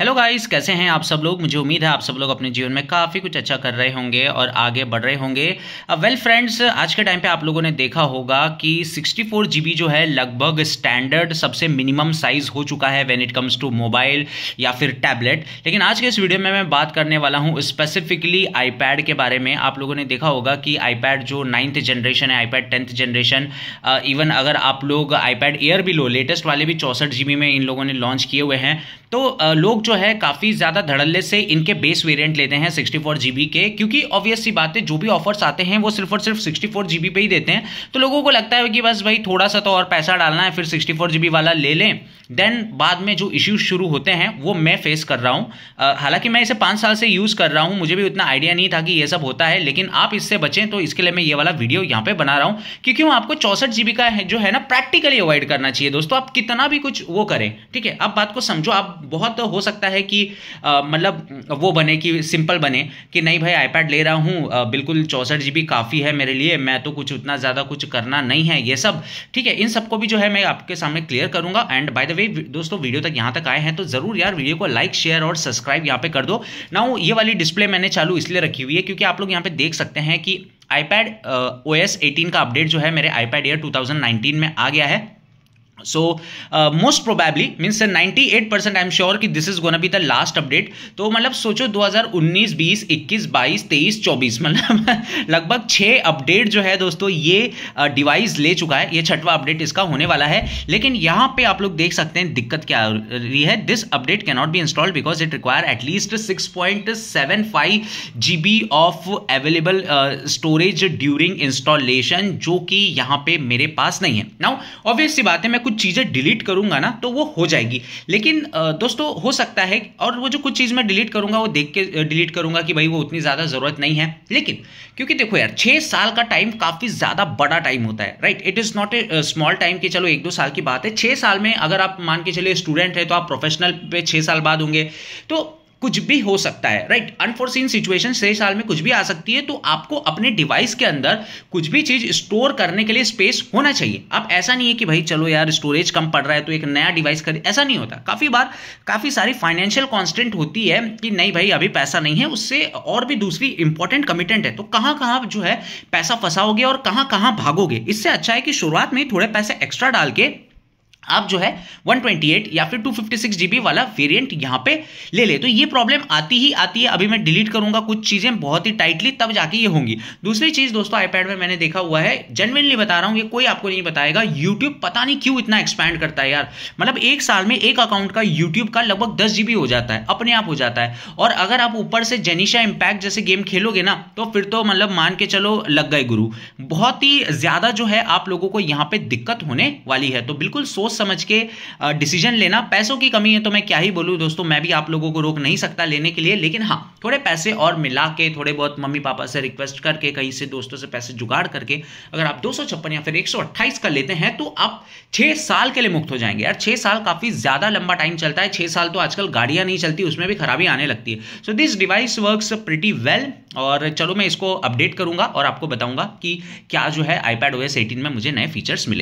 hello guys कैसे हैं आप सब लोग मुझे उम्मीद है आप सब लोग अपने जीवन में काफ़ी कुछ अच्छा कर रहे होंगे और आगे बढ़ रहे होंगे अब वेल फ्रेंड्स आज के टाइम पे आप लोगों ने देखा होगा कि सिक्सटी फोर जी जो है लगभग स्टैंडर्ड सबसे मिनिमम साइज हो चुका है when it comes to mobile या फिर टैबलेट लेकिन आज के इस वीडियो में मैं बात करने वाला हूँ स्पेसिफिकली आईपैड के बारे में आप लोगों ने देखा होगा कि आईपैड जो नाइन्थ जनरेशन है आईपैड टेंथ जनरेशन इवन अगर आप लोग आईपैड एयर भी लो लेटेस्ट वाले भी चौंसठ में इन लोगों ने लॉन्च किए हुए हैं तो लोग जो है काफ़ी ज़्यादा धड़ल्ले से इनके बेस वेरिएंट लेते हैं सिक्सटी फोर जीबी के क्योंकि ऑब्वियस सी बात है जो भी ऑफर्स आते हैं वो सिर्फ और सिर्फ सिक्सटी फोर जीबी पे ही देते हैं तो लोगों को लगता है कि बस भाई थोड़ा सा तो और पैसा डालना है फिर सिक्सटी फोर जीबी वाला ले लें देन बाद में जो इश्यूज शुरू होते हैं वो मैं फेस कर रहा हूँ हालांकि मैं इसे पाँच साल से यूज़ कर रहा हूँ मुझे भी उतना आइडिया नहीं था कि ये सब होता है लेकिन आप इससे बचें तो इसके लिए मैं ये वाला वीडियो यहाँ पे बना रहा हूँ क्योंकि वो आपको चौसठ जीबी का है, जो है ना प्रैक्टिकली अवॉइड करना चाहिए दोस्तों आप कितना भी कुछ वो करें ठीक है आप बात को समझो आप बहुत हो सकता सकता है कि मतलब वो बने कि सिंपल बने कि नहीं भाई आईपैड ले रहा हूँ बिल्कुल चौंसठ जी काफ़ी है मेरे लिए मैं तो कुछ उतना ज़्यादा कुछ करना नहीं है ये सब ठीक है इन सबको भी जो है मैं आपके सामने क्लियर करूंगा एंड बाय द वे दोस्तों वीडियो तक यहाँ तक आए हैं तो ज़रूर यार वीडियो को लाइक शेयर और सब्सक्राइब यहाँ पर कर दो ना ये वाली डिस्प्ले मैंने चालू इसलिए रखी हुई है क्योंकि आप लोग यहाँ पर देख सकते हैं कि आईपैड ओ एस एटीन का अपडेट जो है मेरे आईपैड ईयर 2019 में आ गया है so most probably means ninety eight percent I am sure कि this is gonna be the last update तो मतलब सोचो 2019 20 21 22 23 24 मतलब लगभग छः अपडेट जो है दोस्तों ये डिवाइस uh, ले चुका है ये छठवा अपडेट इसका होने वाला है लेकिन यहाँ पे आप लोग देख सकते हैं दिक्कत क्या आ रही है this update cannot be installed because it require at least six point seven five G B of available storage during installation जो कि यहाँ पे मेरे पास नहीं है नाउ ऑब्वियस सी बात है मैं कुछ चीज़ें डिलीट करूंगा ना तो वो हो जाएगी लेकिन दोस्तों हो सकता है और वो जो कुछ चीज़ मैं डिलीट करूंगा वो देख के डिलीट करूंगा कि भाई वो उतनी ज़्यादा ज़रूरत नहीं है लेकिन क्योंकि देखो यार छः साल का टाइम काफ़ी ज़्यादा बड़ा टाइम होता है right it is not a small time कि चलो एक दो साल की बात है छः साल में अगर आप मान के चलिए स्टूडेंट है तो आप प्रोफेशनल पे छः साल बाद होंगे तो कुछ भी हो सकता है राइट अनफोर्सिन सिचुएशन छह साल में कुछ भी आ सकती है तो आपको अपने डिवाइस के अंदर कुछ भी चीज स्टोर करने के लिए स्पेस होना चाहिए अब ऐसा नहीं है कि भाई चलो यार स्टोरेज कम पड़ रहा है तो एक नया डिवाइस खरीद ऐसा नहीं होता काफी बार काफी सारी फाइनेंशियल कॉन्स्टेंट होती है कि नहीं भाई अभी पैसा नहीं है उससे और भी दूसरी इंपॉर्टेंट कमिटेंट है तो कहाँ कहाँ जो है पैसा फंसाओगे और कहाँ कहाँ भागोगे इससे अच्छा है कि शुरुआत में ही थोड़े पैसे एक्स्ट्रा डाल के आप जो है 128 या फिर 256 जीबी वाला वेरिएंट यहां पे ले ले तो ये प्रॉब्लम आती ही आती है अभी मैं डिलीट करूंगा कुछ चीज़ें बहुत ही टाइटली तब जाके ये होंगी दूसरी चीज़ दोस्तों आईपैड में मैंने देखा हुआ है जेनविनली बता रहा हूं ये कोई आपको नहीं बताएगा यूट्यूब पता नहीं क्यों इतना एक्सपैंड करता है यार मतलब एक साल में एक अकाउंट का यूट्यूब का लगभग दस जीबी हो जाता है अपने आप हो जाता है और अगर आप ऊपर से जेनिशा इंपैक्ट जैसे गेम खेलोगे ना तो फिर तो मतलब मान के चलो लग गए गुरु बहुत ही ज़्यादा जो है आप लोगों को यहाँ पे दिक्कत होने वाली है तो बिल्कुल सोच समझ के डिसीजन लेना पैसों की कमी है तो मैं क्या ही बोलूँ दोस्तों मैं भी आप लोगों को रोक नहीं सकता लेने के लिए लेकिन हाँ थोड़े पैसे और मिला के थोड़े बहुत मम्मी पापा से रिक्वेस्ट करके कहीं से दोस्तों से पैसे जुगाड़ करके अगर आप दो या फिर एक का लेते हैं तो आप छः साल के लिए मुक्त हो जाएंगे यार छः साल काफ़ी ज़्यादा लंबा टाइम चलता है छः साल तो आजकल गाड़ियाँ नहीं चलती उसमें भी खराबी आने लगती है so this device work pretty well और चलो मैं इसको अपडेट करूंगा और आपको बताऊंगा कि क्या जो है आईपैड ओएस 18 में मुझे नए फीचर्स मिले